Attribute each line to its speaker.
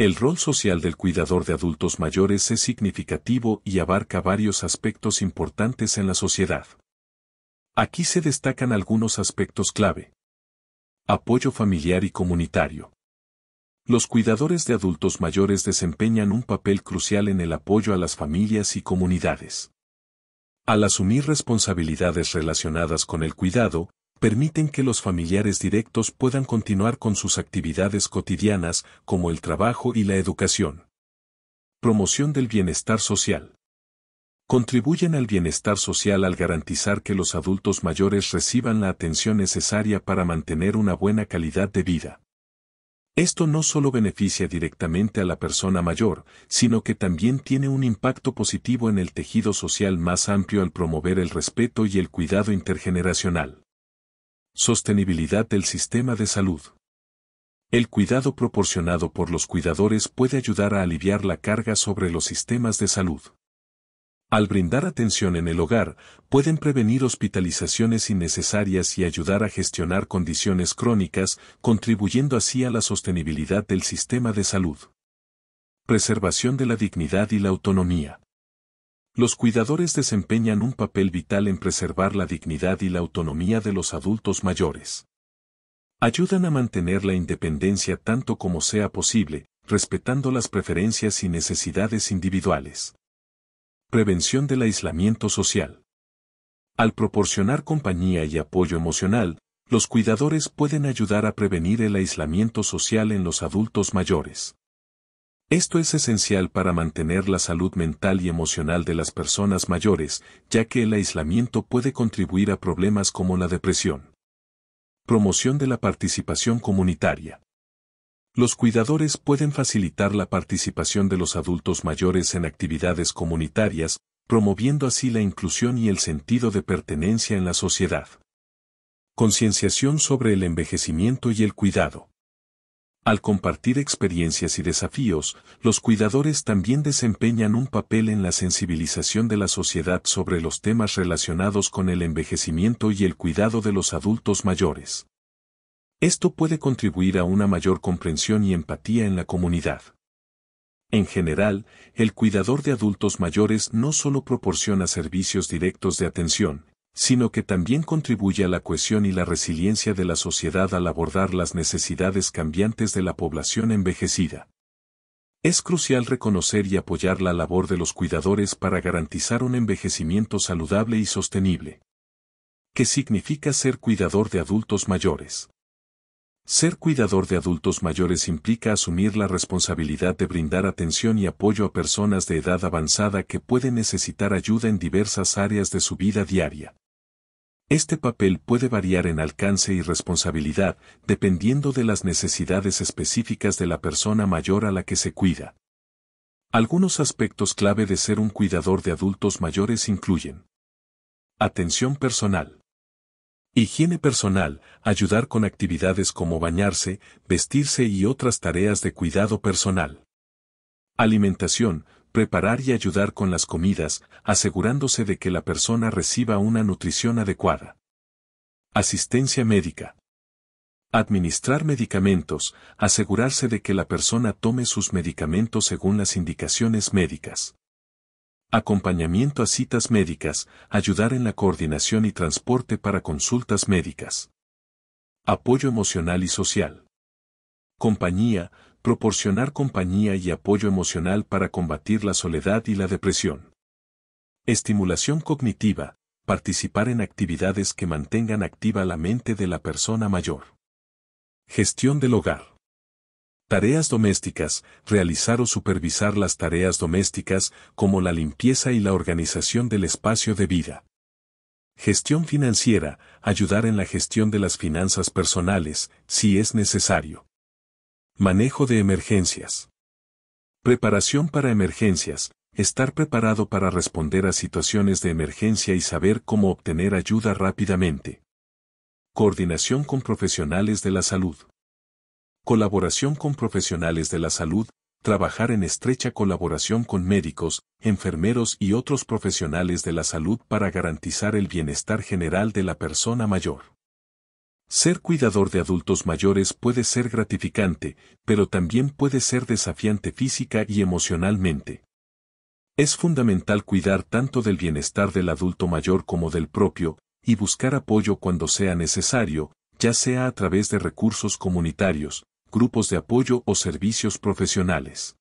Speaker 1: El rol social del cuidador de adultos mayores es significativo y abarca varios aspectos importantes en la sociedad. Aquí se destacan algunos aspectos clave. Apoyo familiar y comunitario. Los cuidadores de adultos mayores desempeñan un papel crucial en el apoyo a las familias y comunidades. Al asumir responsabilidades relacionadas con el cuidado, permiten que los familiares directos puedan continuar con sus actividades cotidianas como el trabajo y la educación. Promoción del bienestar social. Contribuyen al bienestar social al garantizar que los adultos mayores reciban la atención necesaria para mantener una buena calidad de vida. Esto no solo beneficia directamente a la persona mayor, sino que también tiene un impacto positivo en el tejido social más amplio al promover el respeto y el cuidado intergeneracional. Sostenibilidad del sistema de salud. El cuidado proporcionado por los cuidadores puede ayudar a aliviar la carga sobre los sistemas de salud. Al brindar atención en el hogar, pueden prevenir hospitalizaciones innecesarias y ayudar a gestionar condiciones crónicas, contribuyendo así a la sostenibilidad del sistema de salud. Preservación de la dignidad y la autonomía. Los cuidadores desempeñan un papel vital en preservar la dignidad y la autonomía de los adultos mayores. Ayudan a mantener la independencia tanto como sea posible, respetando las preferencias y necesidades individuales. Prevención del aislamiento social. Al proporcionar compañía y apoyo emocional, los cuidadores pueden ayudar a prevenir el aislamiento social en los adultos mayores. Esto es esencial para mantener la salud mental y emocional de las personas mayores, ya que el aislamiento puede contribuir a problemas como la depresión. Promoción de la participación comunitaria. Los cuidadores pueden facilitar la participación de los adultos mayores en actividades comunitarias, promoviendo así la inclusión y el sentido de pertenencia en la sociedad. Concienciación sobre el envejecimiento y el cuidado. Al compartir experiencias y desafíos, los cuidadores también desempeñan un papel en la sensibilización de la sociedad sobre los temas relacionados con el envejecimiento y el cuidado de los adultos mayores. Esto puede contribuir a una mayor comprensión y empatía en la comunidad. En general, el cuidador de adultos mayores no solo proporciona servicios directos de atención, sino que también contribuye a la cohesión y la resiliencia de la sociedad al abordar las necesidades cambiantes de la población envejecida. Es crucial reconocer y apoyar la labor de los cuidadores para garantizar un envejecimiento saludable y sostenible. ¿Qué significa ser cuidador de adultos mayores? Ser cuidador de adultos mayores implica asumir la responsabilidad de brindar atención y apoyo a personas de edad avanzada que pueden necesitar ayuda en diversas áreas de su vida diaria. Este papel puede variar en alcance y responsabilidad dependiendo de las necesidades específicas de la persona mayor a la que se cuida. Algunos aspectos clave de ser un cuidador de adultos mayores incluyen atención personal, Higiene personal, ayudar con actividades como bañarse, vestirse y otras tareas de cuidado personal. Alimentación, preparar y ayudar con las comidas, asegurándose de que la persona reciba una nutrición adecuada. Asistencia médica. Administrar medicamentos, asegurarse de que la persona tome sus medicamentos según las indicaciones médicas acompañamiento a citas médicas, ayudar en la coordinación y transporte para consultas médicas. Apoyo emocional y social. Compañía, proporcionar compañía y apoyo emocional para combatir la soledad y la depresión. Estimulación cognitiva, participar en actividades que mantengan activa la mente de la persona mayor. Gestión del hogar. Tareas domésticas, realizar o supervisar las tareas domésticas como la limpieza y la organización del espacio de vida. Gestión financiera, ayudar en la gestión de las finanzas personales, si es necesario. Manejo de emergencias. Preparación para emergencias, estar preparado para responder a situaciones de emergencia y saber cómo obtener ayuda rápidamente. Coordinación con profesionales de la salud colaboración con profesionales de la salud, trabajar en estrecha colaboración con médicos, enfermeros y otros profesionales de la salud para garantizar el bienestar general de la persona mayor. Ser cuidador de adultos mayores puede ser gratificante, pero también puede ser desafiante física y emocionalmente. Es fundamental cuidar tanto del bienestar del adulto mayor como del propio, y buscar apoyo cuando sea necesario, ya sea a través de recursos comunitarios, grupos de apoyo o servicios profesionales.